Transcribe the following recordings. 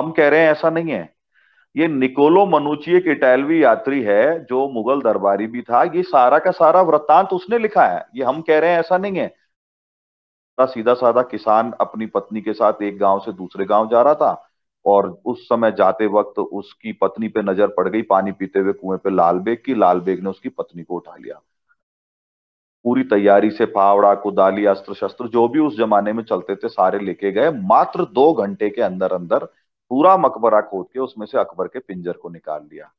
हम कह रहे हैं ऐसा नहीं है ये निकोलो मनुची एक इटैलवी यात्री है जो मुगल दरबारी भी था ये सारा का सारा वृत्तांत उसने लिखा है ये हम कह रहे हैं ऐसा नहीं है सीधा साधा किसान अपनी पत्नी के साथ एक गांव से दूसरे गांव जा रहा था और उस समय जाते वक्त उसकी पत्नी पे नजर पड़ गई पानी पीते हुए कुएं पे लाल बेग की लाल बेग ने उसकी पत्नी को उठा लिया पूरी तैयारी से फावड़ा कुदाली अस्त्र शस्त्र जो भी उस जमाने में चलते थे सारे लेके गए मात्र दो घंटे के अंदर अंदर पूरा मकबरा खोद के उसमें से अकबर के पिंजर को निकाल लिया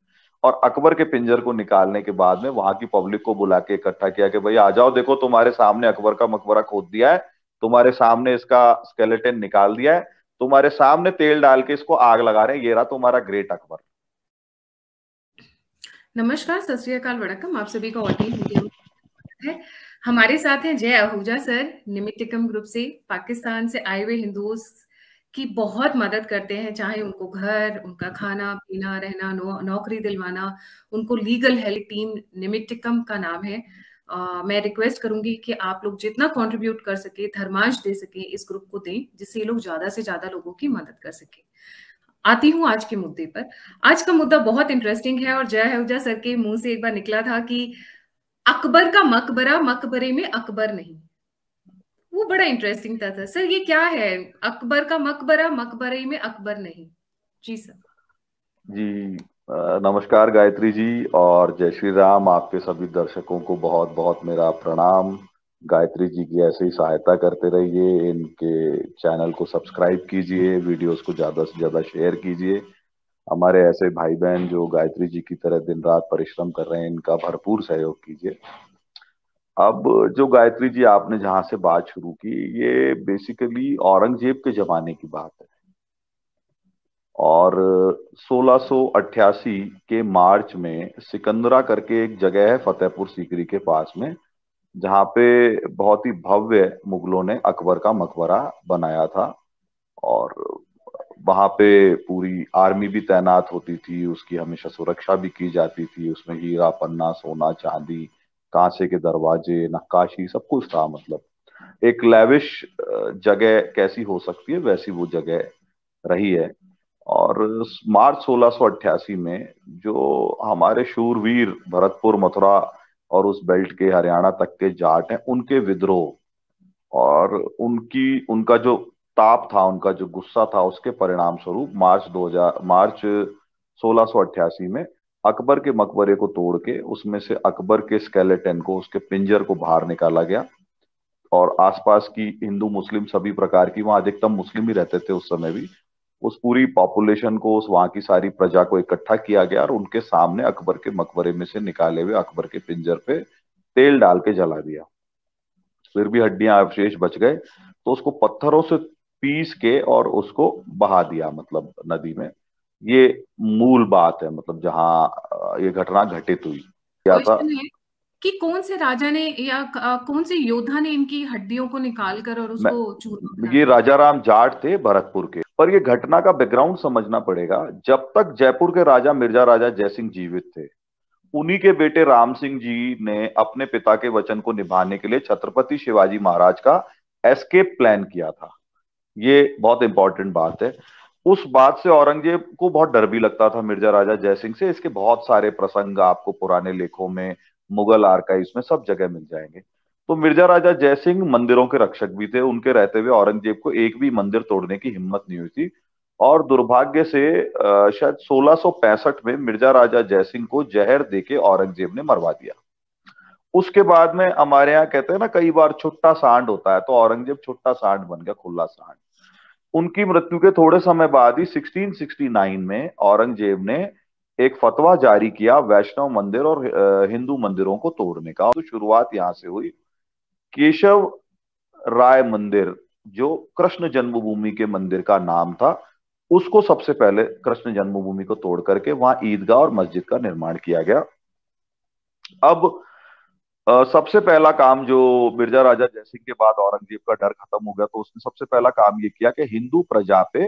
और अकबर के पिंजर को निकालने के बाद में वहां की पब्लिक को बुला के इकट्ठा किया कि भैया आ जाओ देखो तुम्हारे सामने अकबर का मकबरा खोद दिया है तुम्हारे सामने इसका स्केलेटन निकाल दिया है तुम्हारे सामने तेल डाल के इसको आग लगा रहे हैं ये रहा तुम्हारा ग्रेट अकबर नमस्कार सत श्रीकाल वड़कम आप सभी का ऑडियंस है हमारे साथ हैं जय आहूजा सर निमित्तिकम ग्रुप से पाकिस्तान से आए हुए हिंदुओं की बहुत मदद करते हैं चाहे उनको घर उनका खाना पीना रहना नौ, नौकरी दिलवाना उनको लीगल हेल्प टीम निमिटिकम का नाम है Uh, मैं रिक्वेस्ट करूंगी कि आप लोग जितना कंट्रीब्यूट कर सके धर्मांश दे सके इस ग्रुप को दें जिससे ये लोग ज्यादा से ज्यादा लोगों की मदद कर सके आती हूँ आज के मुद्दे पर आज का मुद्दा बहुत इंटरेस्टिंग है और जय हेजा सर के मुंह से एक बार निकला था कि अकबर का मकबरा मकबरे में अकबर नहीं वो बड़ा इंटरेस्टिंग था, था सर ये क्या है अकबर का मकबरा मकबरे में अकबर नहीं जी सर जी नमस्कार गायत्री जी और जय श्री राम आपके सभी दर्शकों को बहुत बहुत मेरा प्रणाम गायत्री जी की ऐसे ही सहायता करते रहिए इनके चैनल को सब्सक्राइब कीजिए वीडियोस को ज़्यादा से ज़्यादा शेयर कीजिए हमारे ऐसे भाई बहन जो गायत्री जी की तरह दिन रात परिश्रम कर रहे हैं इनका भरपूर सहयोग कीजिए अब जो गायत्री जी आपने जहां से बात शुरू की ये बेसिकली औरंगजेब के जमाने की बात है और 1688 के मार्च में सिकंदरा करके एक जगह है फतेहपुर सीकरी के पास में जहां पे बहुत ही भव्य मुगलों ने अकबर का मकबरा बनाया था और वहां पे पूरी आर्मी भी तैनात होती थी उसकी हमेशा सुरक्षा भी की जाती थी उसमें हीरा पन्ना सोना चांदी कांसे के दरवाजे नक्काशी सब कुछ था मतलब एक लैविश जगह कैसी हो सकती है वैसी वो जगह रही है और मार्च सोलह में जो हमारे शूरवीर भरतपुर मथुरा और उस बेल्ट के हरियाणा तक के जाट हैं उनके विद्रोह और उनकी उनका जो ताप था उनका जो गुस्सा था उसके परिणाम स्वरूप मार्च 2000 मार्च सोलह में अकबर के मकबरे को तोड़ के उसमें से अकबर के स्केलेटन को उसके पिंजर को बाहर निकाला गया और आसपास की हिंदू मुस्लिम सभी प्रकार की वहां अधिकतम मुस्लिम ही रहते थे उस समय भी उस पूरी पॉपुलेशन को उस वहां की सारी प्रजा को इकट्ठा किया गया और उनके सामने अकबर के मकबरे में से निकाले हुए अकबर के पिंजर पे तेल डाल के जला दिया फिर भी हड्डियां अवशेष बच गए तो उसको पत्थरों से पीस के और उसको बहा दिया मतलब नदी में ये मूल बात है मतलब जहाँ ये घटना घटित हुई क्या था कि कौन से राजा ने या कौन से योद्धा ने इनकी हड्डियों को निकाल कर और उसको चूर ये राजा राम जाट थे भरतपुर के पर ये घटना का बैकग्राउंड समझना पड़ेगा जब तक जयपुर के राजा मिर्जा राजा जयसिंह जीवित थे उन्हीं के बेटे राम सिंह जी ने अपने पिता के वचन को निभाने के लिए छत्रपति शिवाजी महाराज का एस्केप प्लान किया था ये बहुत इंपॉर्टेंट बात है उस बात से औरंगजेब को बहुत डर भी लगता था मिर्जा राजा जयसिंह से इसके बहुत सारे प्रसंग आपको पुराने लेखों में मुगल आर्काइव में सब जगह मिल जाएंगे तो मिर्जा राजा जयसिंह मंदिरों के रक्षक भी थे उनके रहते हुए औरंगजेब को एक भी मंदिर तोड़ने की हिम्मत नहीं हुई थी और दुर्भाग्य से शायद 1665 में मिर्जा राजा जयसिंह को जहर देके औरंगजेब ने मरवा दिया उसके बाद में हमारे यहाँ कहते हैं ना कई बार छुट्टा सांड होता है तो औरंगजेब छुट्टा सांड बन गया खुला सांड उनकी मृत्यु के थोड़े समय बाद ही 1669 में औरंगजेब ने एक फतवा जारी किया वैष्णव मंदिर और हिंदू मंदिरों को तोड़ने का तो शुरुआत यहां से हुई केशव राय मंदिर जो कृष्ण जन्मभूमि के मंदिर का नाम था उसको सबसे पहले कृष्ण जन्मभूमि को तोड़ करके वहां ईदगाह और मस्जिद का निर्माण किया गया अब सबसे पहला काम जो मिर्जा राजा जयसिंह के बाद औरंगजेब का डर खत्म हो गया तो उसने सबसे पहला काम ये किया कि हिंदू प्रजा पे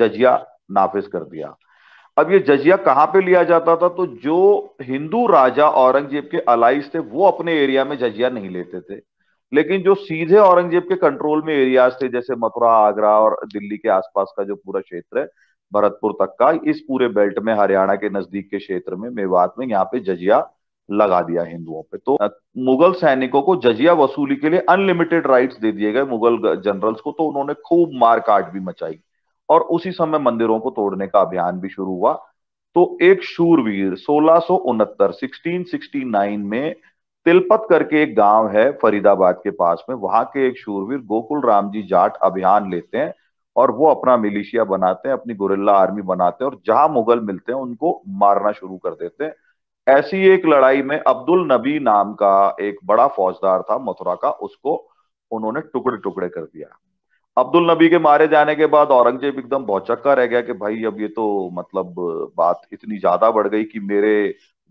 जजिया नाफिज कर दिया अब ये जजिया कहाँ पे लिया जाता था तो जो हिंदू राजा औरंगजेब के अलाइज थे वो अपने एरिया में जजिया नहीं लेते थे लेकिन जो सीधे औरंगजेब के कंट्रोल में एरियाज थे जैसे मथुरा आगरा और दिल्ली के आसपास का जो पूरा क्षेत्र है भरतपुर तक का इस पूरे बेल्ट में हरियाणा के नजदीक के क्षेत्र में मेवात में यहाँ पे जजिया लगा दिया हिंदुओं पे तो मुगल सैनिकों को जजिया वसूली के लिए अनलिमिटेड राइट्स दे दिए गए मुगल जनरल्स को तो उन्होंने खूब मार काट भी मचाई और उसी समय मंदिरों को तोड़ने का अभियान भी शुरू हुआ तो एक शूरवीर सोलह 1669 में तिलपत करके एक गांव है फरीदाबाद के पास में वहां के एक शूरवीर गोकुल राम जी जाट अभियान लेते हैं और वो अपना मिलिशिया बनाते हैं अपनी गुरिल्ला आर्मी बनाते हैं और जहां मुगल मिलते हैं उनको मारना शुरू कर देते हैं ऐसी एक लड़ाई में अब्दुल नबी नाम का एक बड़ा फौजदार था मथुरा का उसको उन्होंने टुकड़े टुकड़े कर दिया अब्दुल नबी के मारे जाने के बाद औरंगजेब एकदम भौचक्का रह गया कि भाई अब ये तो मतलब बात इतनी ज्यादा बढ़ गई कि मेरे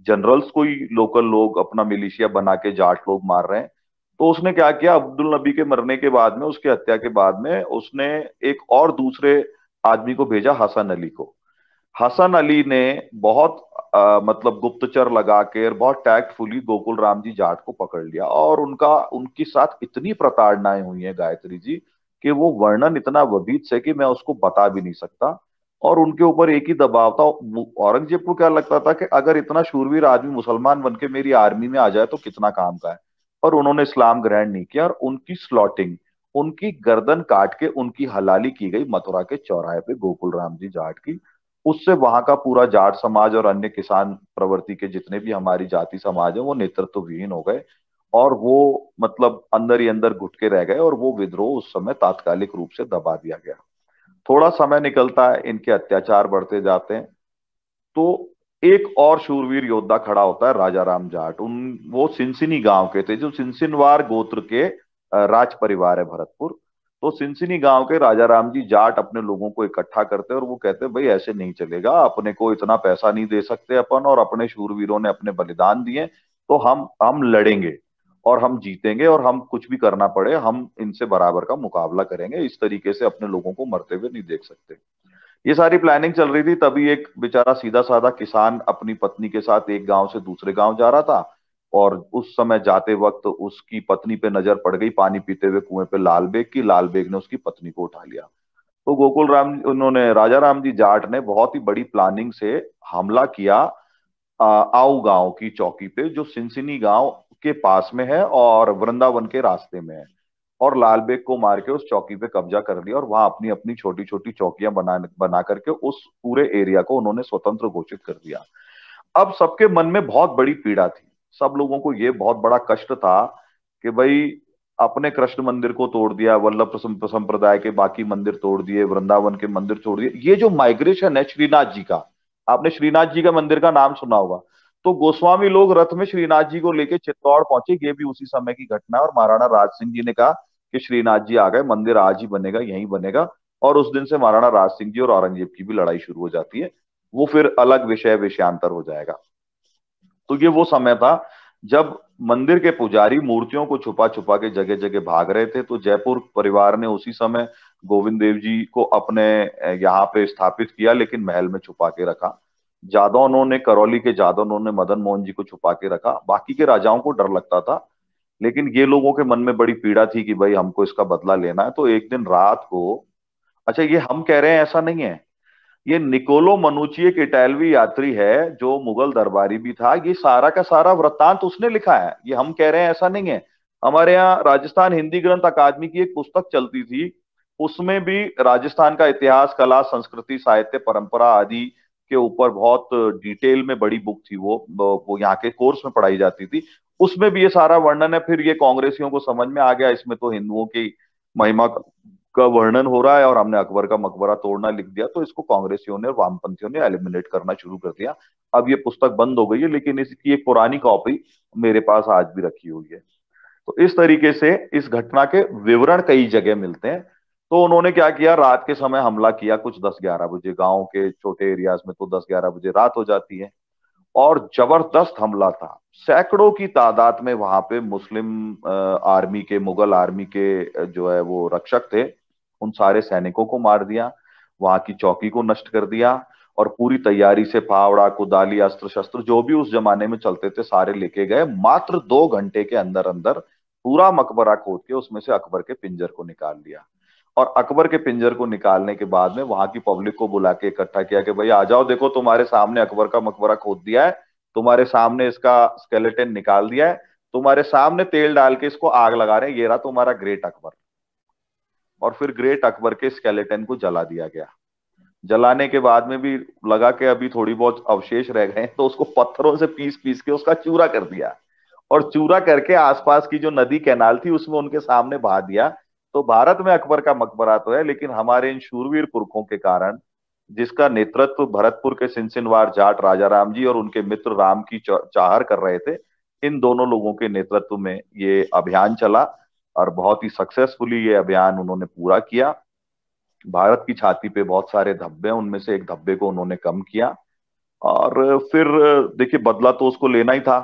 जनरल्स को ही लोकल लोग अपना मिलिशिया बना के जाट लोग मार रहे हैं तो उसने क्या किया अब्दुल नबी के मरने के बाद में उसकी हत्या के बाद में उसने एक और दूसरे आदमी को भेजा हसन अली को हसन अली ने बहुत आ, मतलब गुप्तचर लगा के बहुत टैक्टफुली गोकुल राम जी जाट को पकड़ लिया और उनका उनके साथ इतनी प्रताड़नाएं हुई है गायत्री जी कि वो वर्णन इतना वबीत से कि मैं उसको बता भी नहीं सकता और उनके ऊपर एक ही दबाव था औरंगजेब को क्या लगता था कि अगर इतना शूरवीर आदमी मुसलमान बन के मेरी आर्मी में आ जाए तो कितना काम का है और उन्होंने इस्लाम ग्रहण नहीं किया और उनकी स्लॉटिंग उनकी गर्दन काट के उनकी हलाली की गई मथुरा के चौराहे पे गोकुल राम जी जाट की उससे वहां का पूरा जाट समाज और अन्य किसान प्रवृत्ति के जितने भी हमारी जाति समाज है वो नेतृत्व विहीन हो गए और वो मतलब अंदर ही अंदर घुट के रह गए और वो विद्रोह उस समय तात्कालिक रूप से दबा दिया गया थोड़ा समय निकलता है इनके अत्याचार बढ़ते जाते हैं तो एक और शूरवीर योद्धा खड़ा होता है राजा राम जाट उन वो सिंसिनी गांव के थे जो सिंसिनवार गोत्र के राज परिवार है भरतपुर तो सिंसिनी गांव के राजा राम जी जाट अपने लोगों को इकट्ठा करते और वो कहते भाई ऐसे नहीं चलेगा अपने को इतना पैसा नहीं दे सकते अपन और अपने शूरवीरों ने अपने बलिदान दिए तो हम हम लड़ेंगे और हम जीतेंगे और हम कुछ भी करना पड़े हम इनसे बराबर का मुकाबला करेंगे इस तरीके से अपने लोगों को मरते हुए नहीं देख सकते ये सारी प्लानिंग चल रही थी तभी एक बेचारा सीधा साधा किसान अपनी पत्नी के साथ एक गांव से दूसरे गांव जा रहा था और उस समय जाते वक्त उसकी पत्नी पे नजर पड़ गई पानी पीते हुए कुएं पे लाल बेग की लाल बेग ने उसकी पत्नी को उठा लिया तो गोकुल राम उन्होंने राजा राम जी जाट ने बहुत ही बड़ी प्लानिंग से हमला किया आउ गांव की चौकी पे जो सिंसिनी गांव के पास में है और वृंदावन के रास्ते में है और लाल बेग को मार के उस चौकी पे कब्जा कर लिया और वहां अपनी अपनी छोटी छोटी चौकियां बना बना करके उस पूरे एरिया को उन्होंने स्वतंत्र घोषित कर दिया अब सबके मन में बहुत बड़ी पीड़ा थी सब लोगों को ये बहुत बड़ा कष्ट था कि भाई अपने कृष्ण मंदिर को तोड़ दिया वल्लभ संप्रदाय के बाकी मंदिर तोड़ दिए वृंदावन के मंदिर छोड़ दिए ये जो माइग्रेशन है श्रीनाथ जी का आपने श्रीनाथ जी का मंदिर का नाम सुना होगा तो गोस्वामी लोग रथ में श्रीनाथ जी को लेके चित्तौड़ पहुंचे ये भी उसी समय की घटना और महाराणा राज सिंह जी ने कहा कि श्रीनाथ जी आ गए मंदिर आज ही बनेगा यही बनेगा और उस दिन से महाराणा राज सिंह जी और औरंगजेब की भी लड़ाई शुरू हो जाती है वो फिर अलग विषय विषयांतर हो जाएगा तो ये वो समय था जब मंदिर के पुजारी मूर्तियों को छुपा छुपा के जगह जगह भाग रहे थे तो जयपुर परिवार ने उसी समय गोविंद देव जी को अपने यहाँ पे स्थापित किया लेकिन महल में छुपा के रखा जादौनों ने करौली के जादौनों ने मदन मोहन जी को छुपा के रखा बाकी के राजाओं को डर लगता था लेकिन ये लोगों के मन में बड़ी पीड़ा थी कि भाई हमको इसका बदला लेना है तो एक दिन रात को अच्छा ये हम कह रहे हैं ऐसा नहीं है ये निकोलो मनुची एक इटैलवी यात्री है जो मुगल दरबारी भी था ये सारा का सारा वृत्तांत उसने लिखा है ये हम कह रहे हैं ऐसा नहीं है हमारे यहाँ राजस्थान हिंदी ग्रंथ अकादमी की एक पुस्तक चलती थी उसमें भी राजस्थान का इतिहास कला संस्कृति साहित्य परंपरा आदि के ऊपर बहुत डिटेल में बड़ी बुक थी वो वो यहाँ के कोर्स में पढ़ाई जाती थी उसमें भी ये सारा वर्णन है फिर ये कांग्रेसियों को समझ में आ गया इसमें तो हिंदुओं की महिमा का वर्णन हो रहा है और हमने अकबर का मकबरा तोड़ना लिख दिया तो इसको कांग्रेसियों ने वामपंथियों ने एलिमिनेट करना शुरू कर दिया अब ये पुस्तक बंद हो गई है लेकिन इसकी एक पुरानी कॉपी मेरे पास आज भी रखी हुई है तो इस तरीके से इस घटना के विवरण कई जगह मिलते हैं तो उन्होंने क्या किया रात के समय हमला किया कुछ दस ग्यारह बजे गाँव के छोटे एरियाज में तो दस ग्यारह बजे रात हो जाती है और जबरदस्त हमला था सैकड़ों की तादाद में वहां पे मुस्लिम आर्मी के मुगल आर्मी के जो है वो रक्षक थे उन सारे सैनिकों को मार दिया वहां की चौकी को नष्ट कर दिया और पूरी तैयारी से फावड़ा कुदाली अस्त्र शस्त्र जो भी उस जमाने में चलते थे सारे लेके गए मात्र दो घंटे के अंदर अंदर पूरा मकबरा खोद के उसमें से अकबर के पिंजर को निकाल लिया और अकबर के पिंजर को निकालने के बाद में वहां की पब्लिक को बुला के इकट्ठा किया कि भाई आ जाओ देखो तुम्हारे सामने अकबर का मकबरा खोद दिया है तुम्हारे सामने इसका स्केलेटन निकाल दिया है तुम्हारे सामने तेल डाल के इसको आग लगा रहे हैं ये रहा तुम्हारा ग्रेट अकबर और फिर ग्रेट अकबर के स्केलेटन को जला दिया गया जलाने के बाद में भी लगा के अभी थोड़ी बहुत अवशेष रह गए तो उसको पत्थरों से पीस पीस के उसका चूरा कर दिया और चूरा करके आसपास की जो नदी कैनाल थी उसमें उनके सामने बहा दिया तो भारत में अकबर का मकबरा तो है लेकिन हमारे इन शूरवीर पुरखों के कारण जिसका नेतृत्व भरतपुर के सिंसिनवार जाट राजा राम जी और उनके मित्र राम की चाहर कर रहे थे इन दोनों लोगों के नेतृत्व में ये अभियान चला और बहुत ही सक्सेसफुली ये अभियान उन्होंने पूरा किया भारत की छाती पे बहुत सारे धब्बे उनमें से एक धब्बे को उन्होंने कम किया और फिर देखिए बदला तो उसको लेना ही था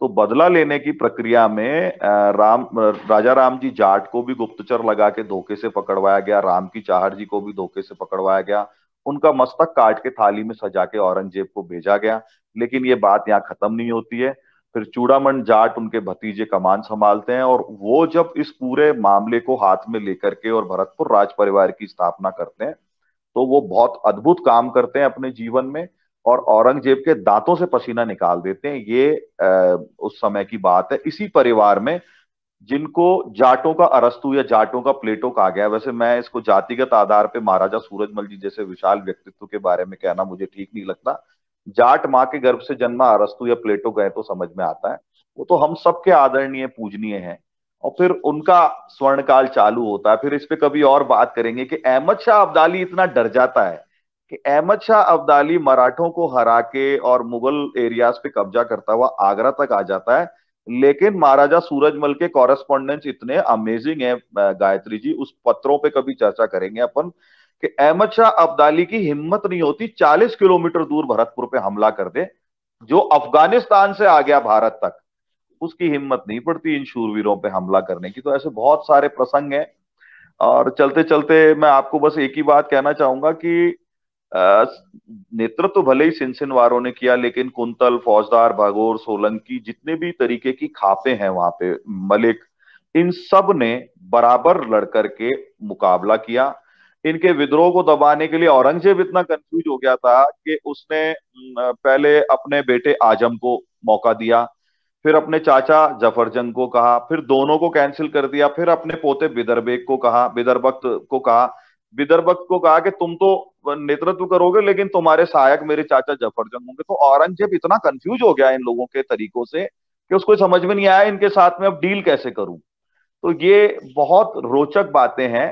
तो बदला लेने की प्रक्रिया में राम राजा राम जी जाट को भी गुप्तचर लगा के धोखे से पकड़वाया गया राम की चाहर जी को भी धोखे से पकड़वाया गया उनका मस्तक काट के थाली में सजा के औरंगजेब को भेजा गया लेकिन ये बात यहाँ खत्म नहीं होती है फिर चूड़ामन जाट उनके भतीजे कमान संभालते हैं और वो जब इस पूरे मामले को हाथ में लेकर के और भरतपुर राज परिवार की स्थापना करते हैं तो वो बहुत अद्भुत काम करते हैं अपने जीवन में और औरंगजेब के दांतों से पसीना निकाल देते हैं ये आ, उस समय की बात है इसी परिवार में जिनको जाटों का अरस्तु या जाटों का प्लेटो कहा गया वैसे मैं इसको जातिगत आधार पे महाराजा सूरजमल जी जैसे विशाल व्यक्तित्व के बारे में कहना मुझे ठीक नहीं लगता जाट माँ के गर्भ से जन्मा अरस्तु या प्लेटो गए तो समझ में आता है वो तो हम सबके आदरणीय पूजनीय है और फिर उनका काल चालू होता है फिर इस पे कभी और बात करेंगे कि अहमद शाह अब्दाली इतना डर जाता है कि अहमद शाह अब्दाली मराठों को हरा के और मुगल एरियाज पे कब्जा करता हुआ आगरा तक आ जाता है लेकिन महाराजा सूरजमल के कॉरेस्पॉन्डेंस इतने अमेजिंग है गायत्री जी उस पत्रों पे कभी चर्चा करेंगे अपन कि अहमद शाह अब्दाली की हिम्मत नहीं होती 40 किलोमीटर दूर भरतपुर पे हमला कर दे जो अफगानिस्तान से आ गया भारत तक उसकी हिम्मत नहीं पड़ती इन शूरवीरों पे हमला करने की तो ऐसे बहुत सारे प्रसंग हैं और चलते चलते मैं आपको बस एक ही बात कहना चाहूंगा कि नेतृत्व तो भले ही वारों ने किया लेकिन कुंतल फौजदार भागोर सोलंकी जितने भी तरीके की खापे हैं वहां पे मलिक इन सब ने बराबर लड़कर के मुकाबला किया इनके विद्रोह को दबाने के लिए औरंगजेब इतना कंफ्यूज हो गया था कि उसने पहले अपने बेटे आजम को मौका दिया फिर अपने चाचा जफरजंग को कहा फिर दोनों को कैंसिल कर दिया फिर अपने पोते बिदरबेग को कहा बिदरबक्त को कहा बिदरबक्त को कहा कि तुम तो नेतृत्व करोगे लेकिन तुम्हारे सहायक मेरे चाचा जफरजंग होंगे तो औरंगजेब इतना कंफ्यूज हो गया इन लोगों के तरीकों से कि उसको समझ में नहीं आया इनके साथ में अब डील कैसे करूं तो ये बहुत रोचक बातें हैं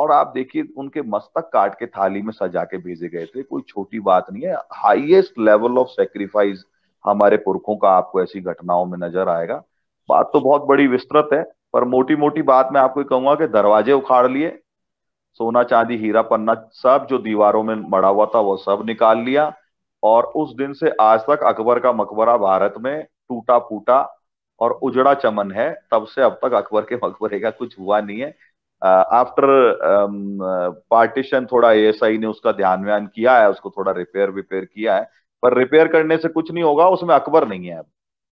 और आप देखिए उनके मस्तक काट के थाली में सजा के भेजे गए थे कोई छोटी बात नहीं है हाईएस्ट लेवल ऑफ सेक्रीफाइस हमारे पुरखों का आपको ऐसी घटनाओं में नजर आएगा बात तो बहुत बड़ी विस्तृत है पर मोटी मोटी बात मैं आपको कहूंगा कि दरवाजे उखाड़ लिए सोना चांदी हीरा पन्ना सब जो दीवारों में मड़ा हुआ था वो सब निकाल लिया और उस दिन से आज तक अकबर का मकबरा भारत में टूटा फूटा और उजड़ा चमन है तब से अब तक अकबर के मकबरे का कुछ हुआ नहीं है after uh, partition um, uh, थोड़ा एएसआई ने उसका ध्यान व्यान किया है उसको थोड़ा रिपेयर विपेयर किया है पर रिपेयर करने से कुछ नहीं होगा उसमें अकबर नहीं है अब